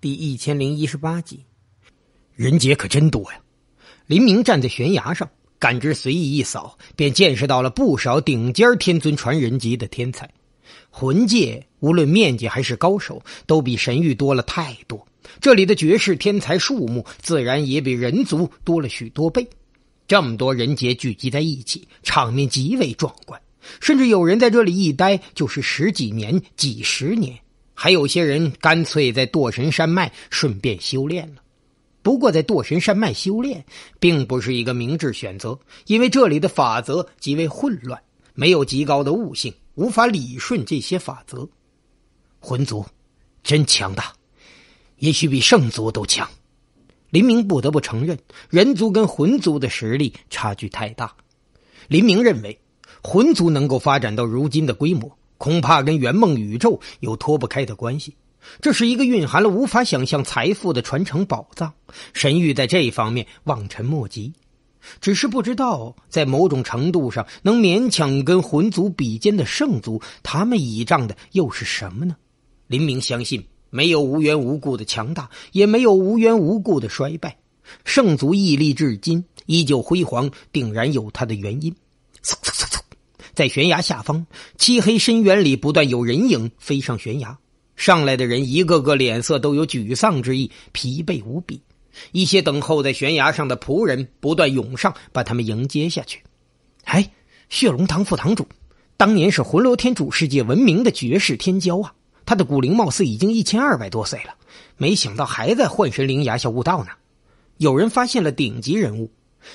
第一千零一十八集，人杰可真多呀！林明站在悬崖上，感知随意一扫，便见识到了不少顶尖天尊传人级的天才。魂界无论面积还是高手，都比神域多了太多。这里的绝世天才数目，自然也比人族多了许多倍。这么多人杰聚集在一起，场面极为壮观。甚至有人在这里一待，就是十几年、几十年。还有些人干脆在堕神山脉顺便修炼了。不过，在堕神山脉修炼并不是一个明智选择，因为这里的法则极为混乱，没有极高的悟性，无法理顺这些法则。魂族，真强大，也许比圣族都强。林明不得不承认，人族跟魂族的实力差距太大。林明认为，魂族能够发展到如今的规模。恐怕跟圆梦宇宙有脱不开的关系。这是一个蕴含了无法想象财富的传承宝藏，神域在这一方面望尘莫及。只是不知道，在某种程度上能勉强跟魂族比肩的圣族，他们倚仗的又是什么呢？林明相信，没有无缘无故的强大，也没有无缘无故的衰败。圣族屹立至今，依旧辉煌，定然有它的原因。在悬崖下方，漆黑深渊里不断有人影飞上悬崖。上来的人一个个脸色都有沮丧之意，疲惫无比。一些等候在悬崖上的仆人不断涌上，把他们迎接下去。哎，血龙堂副堂主，当年是魂罗天主世界闻名的绝世天骄啊！他的骨龄貌似已经一千二百多岁了，没想到还在幻神灵崖下悟道呢。有人发现了顶级人物，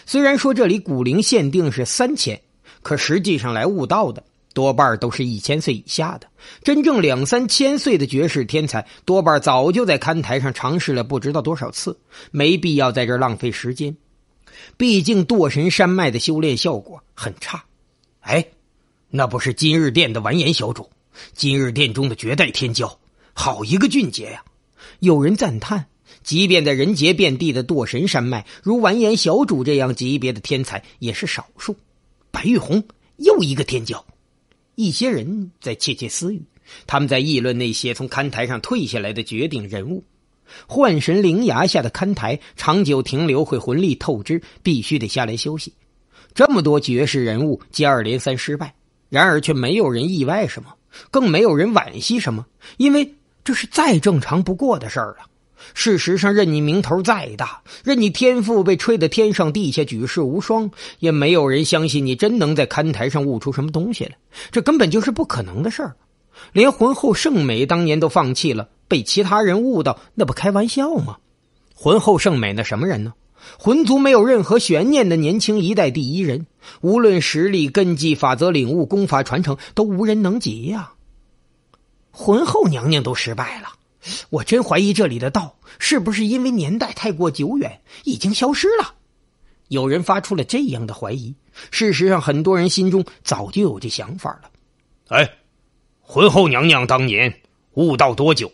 虽然说这里骨龄限定是三千。可实际上，来悟道的多半都是一千岁以下的，真正两三千岁的绝世天才，多半早就在看台上尝试了不知道多少次，没必要在这儿浪费时间。毕竟，堕神山脉的修炼效果很差。哎，那不是今日殿的完颜小主？今日殿中的绝代天骄，好一个俊杰呀！有人赞叹。即便在人杰遍地的堕神山脉，如完颜小主这样级别的天才也是少数。白玉红又一个天骄，一些人在窃窃私语，他们在议论那些从看台上退下来的绝顶人物。幻神灵崖下的看台长久停留会魂力透支，必须得下来休息。这么多绝世人物接二连三失败，然而却没有人意外什么，更没有人惋惜什么，因为这是再正常不过的事儿了。事实上，任你名头再大，任你天赋被吹得天上地下、举世无双，也没有人相信你真能在看台上悟出什么东西来。这根本就是不可能的事儿。连魂后圣美当年都放弃了，被其他人悟到，那不开玩笑吗？魂后圣美那什么人呢？魂族没有任何悬念的年轻一代第一人，无论实力、根基、法则领悟、功法传承，都无人能及呀。魂后娘娘都失败了。我真怀疑这里的道是不是因为年代太过久远已经消失了。有人发出了这样的怀疑。事实上，很多人心中早就有这想法了。哎，皇后娘娘当年悟道多久？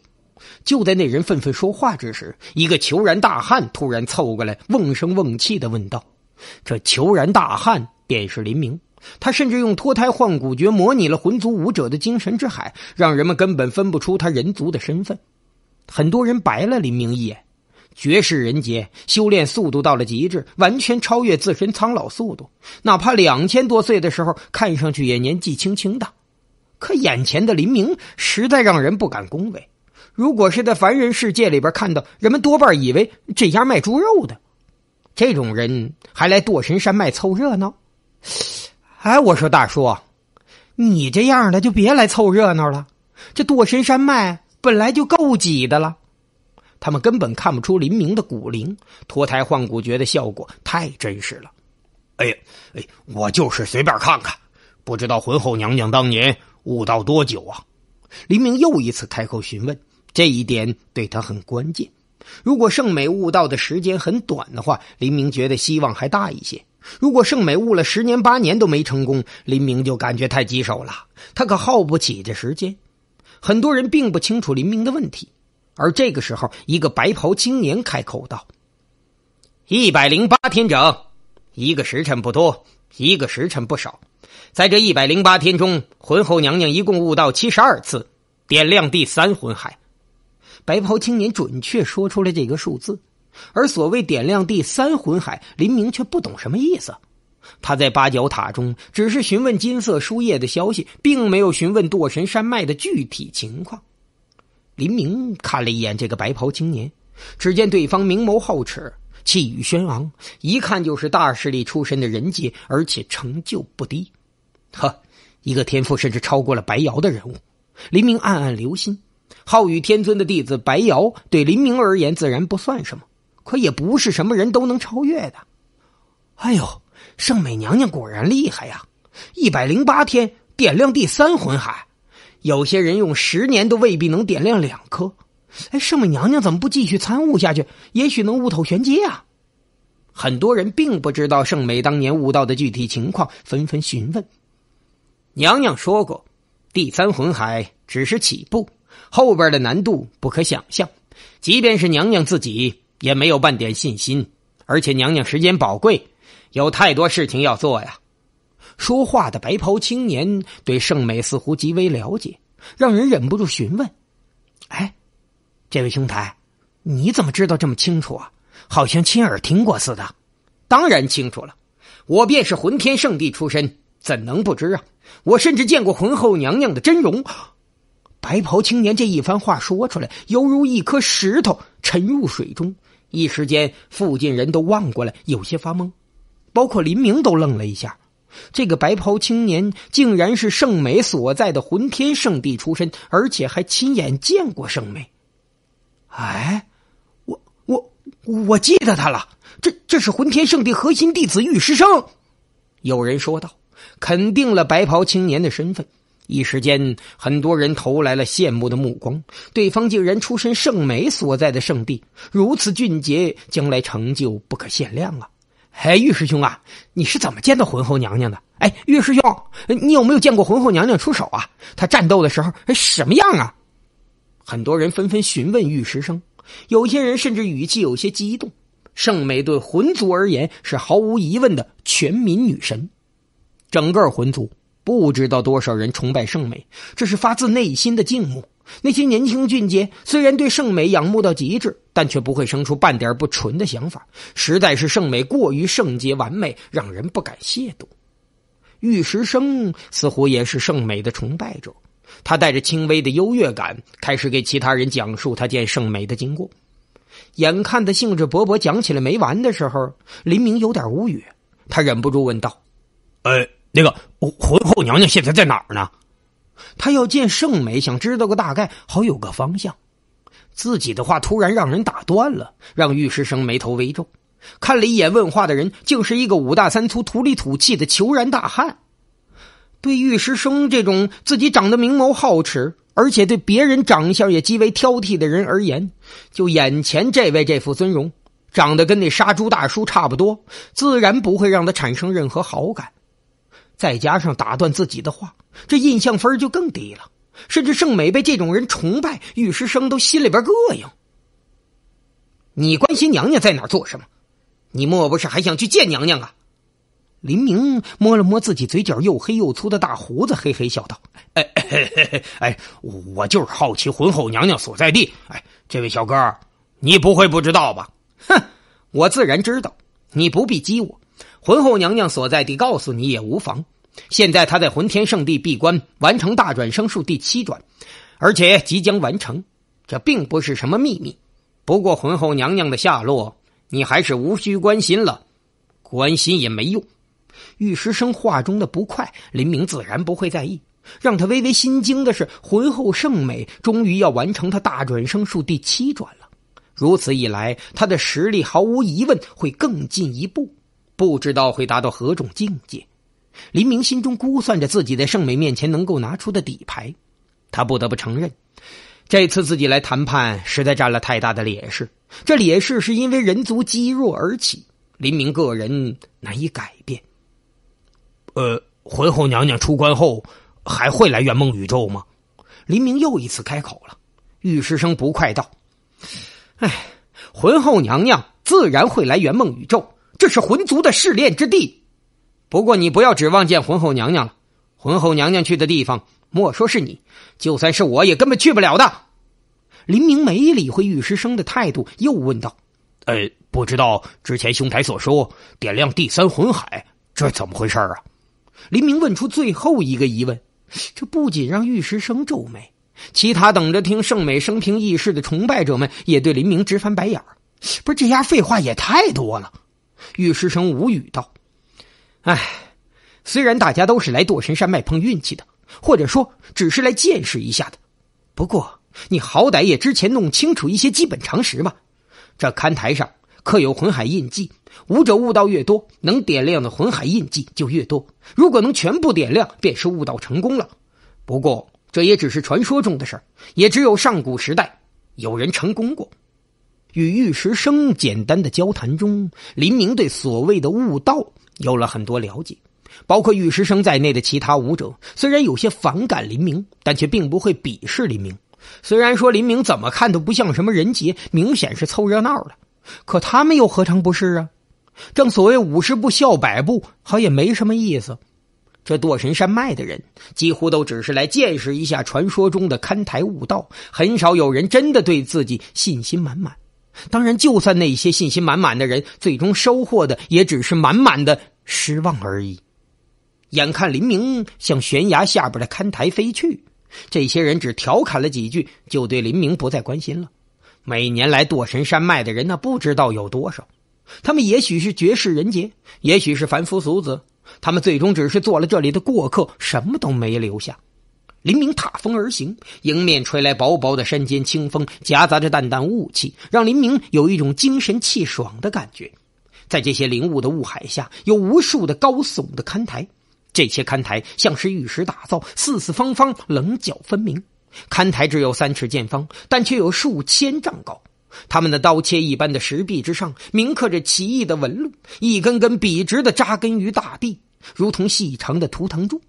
就在那人愤愤说话之时，一个虬髯大汉突然凑过来，瓮声瓮气的问道：“这虬髯大汉便是林明，他甚至用脱胎换骨诀模拟了魂族武者的精神之海，让人们根本分不出他人族的身份。”很多人白了林明一眼，绝世人杰，修炼速度到了极致，完全超越自身苍老速度。哪怕两千多岁的时候，看上去也年纪轻轻的。可眼前的林明，实在让人不敢恭维。如果是在凡人世界里边看到，人们多半以为这家卖猪肉的，这种人还来堕神山脉凑热闹。哎，我说大叔，你这样的就别来凑热闹了。这堕神山脉。本来就够挤的了，他们根本看不出林明的骨龄，脱胎换骨诀的效果太真实了。哎呀，哎，我就是随便看看，不知道皇后娘娘当年悟道多久啊？林明又一次开口询问，这一点对他很关键。如果圣美悟道的时间很短的话，林明觉得希望还大一些；如果圣美悟了十年八年都没成功，林明就感觉太棘手了，他可耗不起这时间。很多人并不清楚林明的问题，而这个时候，一个白袍青年开口道：“一百零八天整，一个时辰不多，一个时辰不少。在这一百零八天中，魂后娘娘一共悟到七十二次，点亮第三魂海。”白袍青年准确说出了这个数字，而所谓点亮第三魂海，林明却不懂什么意思。他在八角塔中只是询问金色书页的消息，并没有询问堕神山脉的具体情况。林明看了一眼这个白袍青年，只见对方明眸皓齿，气宇轩昂，一看就是大势力出身的人杰，而且成就不低。呵，一个天赋甚至超过了白瑶的人物。林明暗暗留心，浩宇天尊的弟子白瑶对林明而言自然不算什么，可也不是什么人都能超越的。哎呦！圣美娘娘果然厉害呀！一百零八天点亮第三魂海，有些人用十年都未必能点亮两颗。哎，圣美娘娘怎么不继续参悟下去？也许能悟透玄机啊！很多人并不知道圣美当年悟道的具体情况，纷纷询问。娘娘说过，第三魂海只是起步，后边的难度不可想象。即便是娘娘自己也没有半点信心，而且娘娘时间宝贵。有太多事情要做呀！说话的白袍青年对圣美似乎极为了解，让人忍不住询问：“哎，这位兄台，你怎么知道这么清楚啊？好像亲耳听过似的。”“当然清楚了，我便是浑天圣地出身，怎能不知啊？我甚至见过浑后娘娘的真容。”白袍青年这一番话说出来，犹如一颗石头沉入水中，一时间附近人都望过来，有些发懵。包括林明都愣了一下，这个白袍青年竟然是圣美所在的混天圣地出身，而且还亲眼见过圣美。哎，我我我记得他了，这这是混天圣地核心弟子玉石生。有人说道，肯定了白袍青年的身份。一时间，很多人投来了羡慕的目光。对方竟然出身圣美所在的圣地，如此俊杰，将来成就不可限量啊！哎，玉师兄啊，你是怎么见到魂后娘娘的？哎，玉师兄，你有没有见过魂后娘娘出手啊？她战斗的时候什么样啊？很多人纷纷询问玉石生，有些人甚至语气有些激动。圣美对魂族而言是毫无疑问的全民女神，整个魂族不知道多少人崇拜圣美，这是发自内心的敬慕。那些年轻俊杰虽然对圣美仰慕到极致。但却不会生出半点不纯的想法，实在是圣美过于圣洁完美，让人不敢亵渎。玉石生似乎也是圣美的崇拜者，他带着轻微的优越感，开始给其他人讲述他见圣美的经过。眼看他兴致勃勃讲起来没完的时候，林明有点无语，他忍不住问道：“呃，那个皇后娘娘现在在哪儿呢？他要见圣美，想知道个大概，好有个方向。”自己的话突然让人打断了，让玉石生眉头微皱，看了一眼问话的人，竟是一个五大三粗、土里土气的虬髯大汉。对玉石生这种自己长得明眸皓齿，而且对别人长相也极为挑剔的人而言，就眼前这位这副尊容，长得跟那杀猪大叔差不多，自然不会让他产生任何好感。再加上打断自己的话，这印象分就更低了。甚至圣美被这种人崇拜，玉石生都心里边膈应。你关心娘娘在哪儿做什么？你莫不是还想去见娘娘啊？林明摸了摸自己嘴角又黑又粗的大胡子，嘿嘿笑道：“哎，哎，我就是好奇皇后娘娘所在地。哎，这位小哥，你不会不知道吧？哼，我自然知道，你不必激我。皇后娘娘所在地，告诉你也无妨。”现在他在魂天圣地闭关，完成大转生术第七转，而且即将完成。这并不是什么秘密。不过，皇后娘娘的下落，你还是无需关心了，关心也没用。玉石生话中的不快，林明自然不会在意。让他微微心惊的是，魂后圣美终于要完成他大转生术第七转了。如此一来，他的实力毫无疑问会更进一步，不知道会达到何种境界。林明心中估算着自己在盛美面前能够拿出的底牌，他不得不承认，这次自己来谈判实在占了太大的劣势。这劣势是因为人族积弱而起，林明个人难以改变。呃，魂后娘娘出关后还会来圆梦宇宙吗？林明又一次开口了。玉师生不快道：“哎，魂后娘娘自然会来圆梦宇宙，这是魂族的试炼之地。”不过你不要指望见皇后娘娘了。皇后娘娘去的地方，莫说是你，就算是我也根本去不了的。林明没理会玉石生的态度，又问道：“呃，不知道之前兄台所说点亮第三魂海，这怎么回事啊？”林明问出最后一个疑问，这不仅让玉石生皱眉，其他等着听圣美生平轶事的崇拜者们也对林明直翻白眼儿。不是这丫废话也太多了？玉石生无语道。唉，虽然大家都是来堕神山脉碰运气的，或者说只是来见识一下的，不过你好歹也之前弄清楚一些基本常识吧。这看台上刻有魂海印记，武者悟道越多，能点亮的魂海印记就越多。如果能全部点亮，便是悟道成功了。不过这也只是传说中的事儿，也只有上古时代有人成功过。与玉石生简单的交谈中，林明对所谓的悟道。有了很多了解，包括玉石生在内的其他武者，虽然有些反感林明，但却并不会鄙视林明。虽然说林明怎么看都不像什么人杰，明显是凑热闹的，可他们又何尝不是啊？正所谓五十步笑百步，好也没什么意思。这堕神山脉的人，几乎都只是来见识一下传说中的看台悟道，很少有人真的对自己信心满满。当然，就算那些信心满满的人，最终收获的也只是满满的失望而已。眼看林明向悬崖下边的看台飞去，这些人只调侃了几句，就对林明不再关心了。每年来堕神山脉的人，那不知道有多少。他们也许是绝世人杰，也许是凡夫俗子，他们最终只是做了这里的过客，什么都没留下。林明踏风而行，迎面吹来薄薄的山间清风，夹杂着淡淡雾气，让林明有一种精神气爽的感觉。在这些灵物的雾海下，有无数的高耸的看台，这些看台像是玉石打造，四四方方，棱角分明。看台只有三尺见方，但却有数千丈高。他们的刀切一般的石壁之上，铭刻着奇异的纹路，一根根笔直的扎根于大地，如同细长的图腾柱。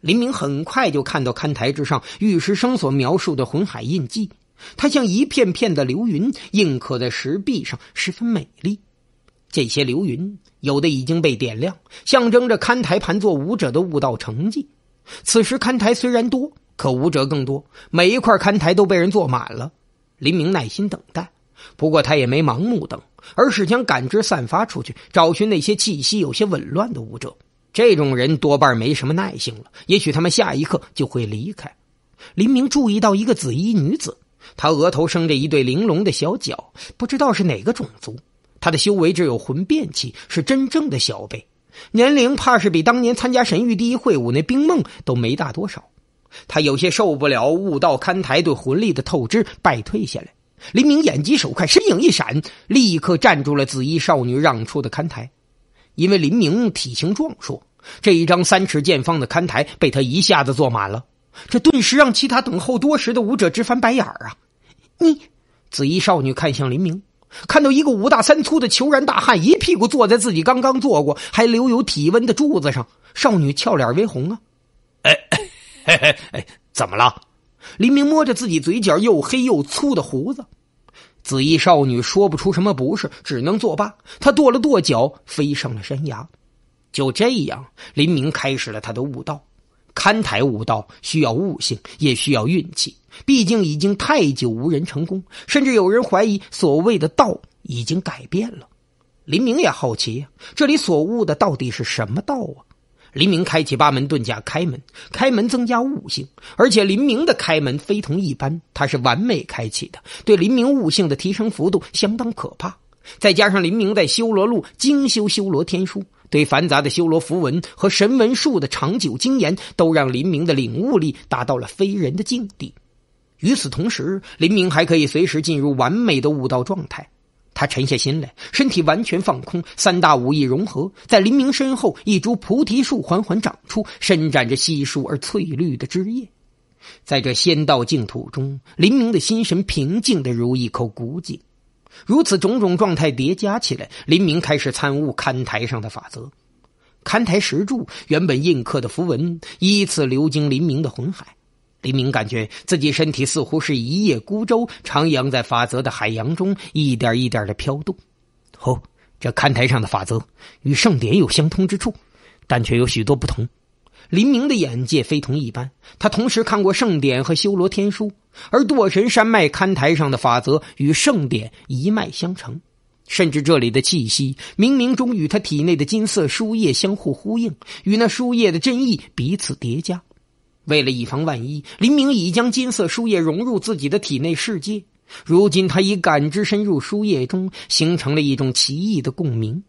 林明很快就看到看台之上玉石生所描述的魂海印记，它像一片片的流云，印刻在石壁上，十分美丽。这些流云有的已经被点亮，象征着看台盘坐武者的悟道成绩。此时看台虽然多，可武者更多，每一块看台都被人坐满了。林明耐心等待，不过他也没盲目等，而是将感知散发出去，找寻那些气息有些紊乱的武者。这种人多半没什么耐性了，也许他们下一刻就会离开。林明注意到一个紫衣女子，她额头生着一对玲珑的小脚，不知道是哪个种族。她的修为只有魂变期，是真正的小辈，年龄怕是比当年参加神域第一会武那冰梦都没大多少。他有些受不了悟道看台对魂力的透支，败退下来。林明眼疾手快，身影一闪，立刻站住了紫衣少女让出的看台，因为林明体型壮硕。这一张三尺见方的看台被他一下子坐满了，这顿时让其他等候多时的舞者直翻白眼儿啊！你，紫衣少女看向林明，看到一个五大三粗的虬髯大汉一屁股坐在自己刚刚坐过还留有体温的柱子上，少女俏脸微红啊！哎，嘿嘿嘿，怎么了？林明摸着自己嘴角又黑又粗的胡子，紫衣少女说不出什么不是，只能作罢。她跺了跺脚，飞上了山崖。就这样，林明开始了他的悟道。看台悟道需要悟性，也需要运气。毕竟已经太久无人成功，甚至有人怀疑所谓的道已经改变了。林明也好奇，这里所悟的到底是什么道啊？林明开启八门遁甲，开门，开门增加悟性，而且林明的开门非同一般，他是完美开启的，对林明悟性的提升幅度相当可怕。再加上林明在修罗路精修修罗天书。对繁杂的修罗符文和神文术的长久精研，都让林明的领悟力达到了非人的境地。与此同时，林明还可以随时进入完美的悟道状态。他沉下心来，身体完全放空，三大武艺融合。在林明身后，一株菩提树缓缓长出，伸展着稀疏而翠绿的枝叶。在这仙道净土中，林明的心神平静的如一口古井。如此种种状态叠加起来，林明开始参悟看台上的法则。看台石柱原本印刻的符文依次流经林明的魂海，林明感觉自己身体似乎是一叶孤舟，徜徉在法则的海洋中，一点一点的飘动。哦，这看台上的法则与圣典有相通之处，但却有许多不同。林明的眼界非同一般，他同时看过《圣典》和《修罗天书》，而堕神山脉看台上的法则与《圣典》一脉相承，甚至这里的气息冥冥中与他体内的金色书页相互呼应，与那书页的真意彼此叠加。为了以防万一，林明已将金色书页融入自己的体内世界，如今他已感知深入书页中，形成了一种奇异的共鸣。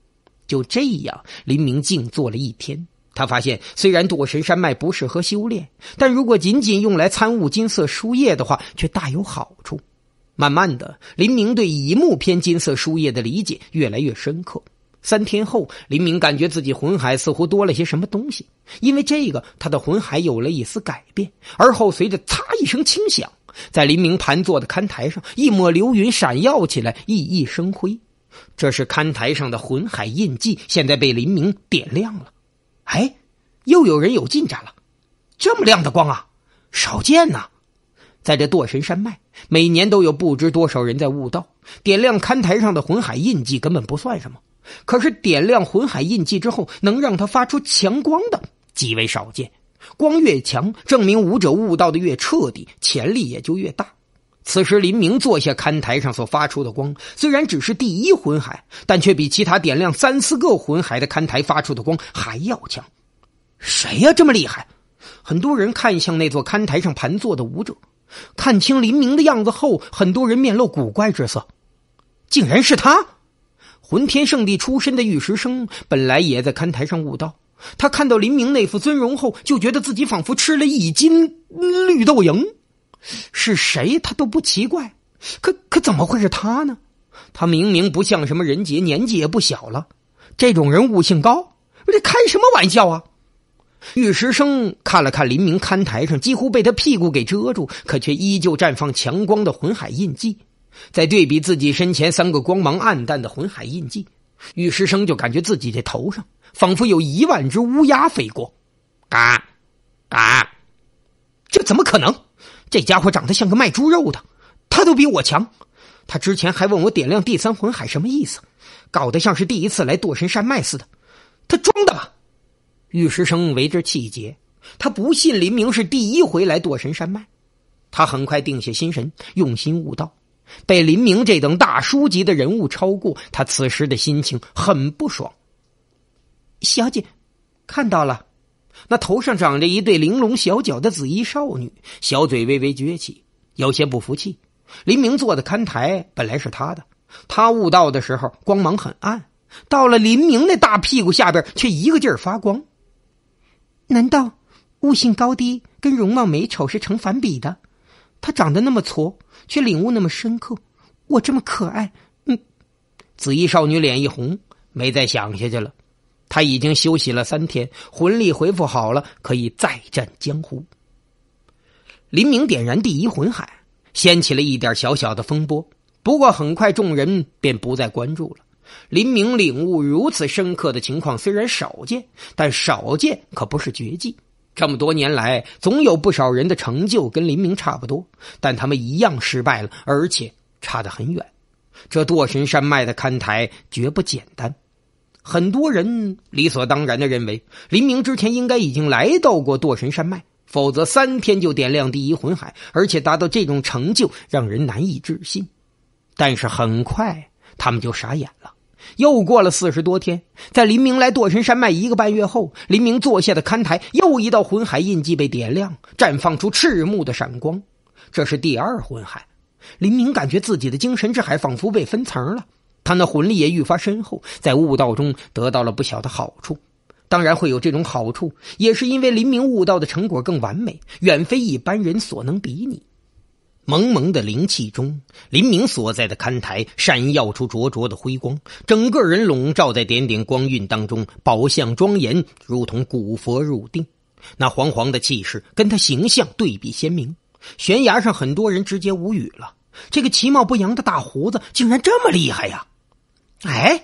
就这样，林明静坐了一天。他发现，虽然躲神山脉不适合修炼，但如果仅仅用来参悟金色书页的话，却大有好处。慢慢的，林明对乙木篇金色书页的理解越来越深刻。三天后，林明感觉自己魂海似乎多了些什么东西，因为这个，他的魂海有了一丝改变。而后，随着“嚓”一声轻响，在林明盘坐的看台上，一抹流云闪耀起来，熠熠生辉。这是看台上的魂海印记，现在被林明点亮了。哎，又有人有进展了，这么亮的光啊，少见呐！在这堕神山脉，每年都有不知多少人在悟道，点亮看台上的魂海印记根本不算什么。可是点亮魂海印记之后，能让它发出强光的极为少见。光越强，证明武者悟道的越彻底，潜力也就越大。此时，林明坐下看台上所发出的光，虽然只是第一魂海，但却比其他点亮三四个魂海的看台发出的光还要强。谁呀，这么厉害？很多人看向那座看台上盘坐的武者，看清林明的样子后，很多人面露古怪之色。竟然是他，魂天圣地出身的玉石生，本来也在看台上悟道。他看到林明那副尊容后，就觉得自己仿佛吃了一斤绿豆蝇。是谁他都不奇怪，可可怎么会是他呢？他明明不像什么人杰，年纪也不小了，这种人物性高，这开什么玩笑啊！玉石生看了看林明看台上几乎被他屁股给遮住，可却依旧绽放强光的魂海印记，在对比自己身前三个光芒暗淡的魂海印记，玉石生就感觉自己的头上仿佛有一万只乌鸦飞过，嘎，嘎，这怎么可能？这家伙长得像个卖猪肉的，他都比我强。他之前还问我点亮第三魂海什么意思，搞得像是第一次来堕神山脉似的。他装的吧？玉石生为之气结，他不信林明是第一回来堕神山脉。他很快定下心神，用心悟道。被林明这等大书级的人物超过，他此时的心情很不爽。小姐，看到了。那头上长着一对玲珑小脚的紫衣少女，小嘴微微撅起，有些不服气。林明坐的看台本来是他的，他悟道的时候光芒很暗，到了林明那大屁股下边却一个劲儿发光。难道悟性高低跟容貌美丑是成反比的？他长得那么矬，却领悟那么深刻。我这么可爱，嗯……紫衣少女脸一红，没再想下去了。他已经休息了三天，魂力恢复好了，可以再战江湖。林明点燃第一魂海，掀起了一点小小的风波。不过很快，众人便不再关注了。林明领悟如此深刻的情况虽然少见，但少见可不是绝技。这么多年来，总有不少人的成就跟林明差不多，但他们一样失败了，而且差得很远。这堕神山脉的看台绝不简单。很多人理所当然的认为，黎明之前应该已经来到过堕神山脉，否则三天就点亮第一魂海，而且达到这种成就，让人难以置信。但是很快他们就傻眼了。又过了四十多天，在黎明来堕神山脉一个半月后，黎明坐下的看台又一道魂海印记被点亮，绽放出赤目的闪光，这是第二魂海。黎明感觉自己的精神之海仿佛被分层了。他那魂力也愈发深厚，在悟道中得到了不小的好处。当然会有这种好处，也是因为林明悟道的成果更完美，远非一般人所能比拟。蒙蒙的灵气中，林明所在的看台闪耀出灼灼的辉光，整个人笼罩在点点光晕当中，宝相庄严，如同古佛入定。那黄黄的气势跟他形象对比鲜明。悬崖上很多人直接无语了：这个其貌不扬的大胡子竟然这么厉害呀！哎，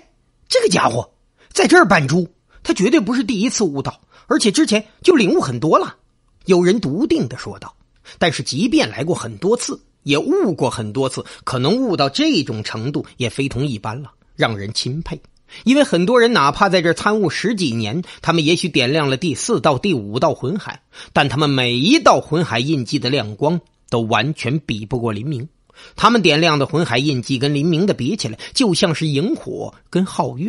这个家伙在这儿扮猪，他绝对不是第一次悟道，而且之前就领悟很多了。有人笃定的说道：“但是即便来过很多次，也悟过很多次，可能悟到这种程度也非同一般了，让人钦佩。因为很多人哪怕在这参悟十几年，他们也许点亮了第四道、第五道魂海，但他们每一道魂海印记的亮光都完全比不过林明。”他们点亮的魂海印记，跟林明的比起来，就像是萤火跟皓月。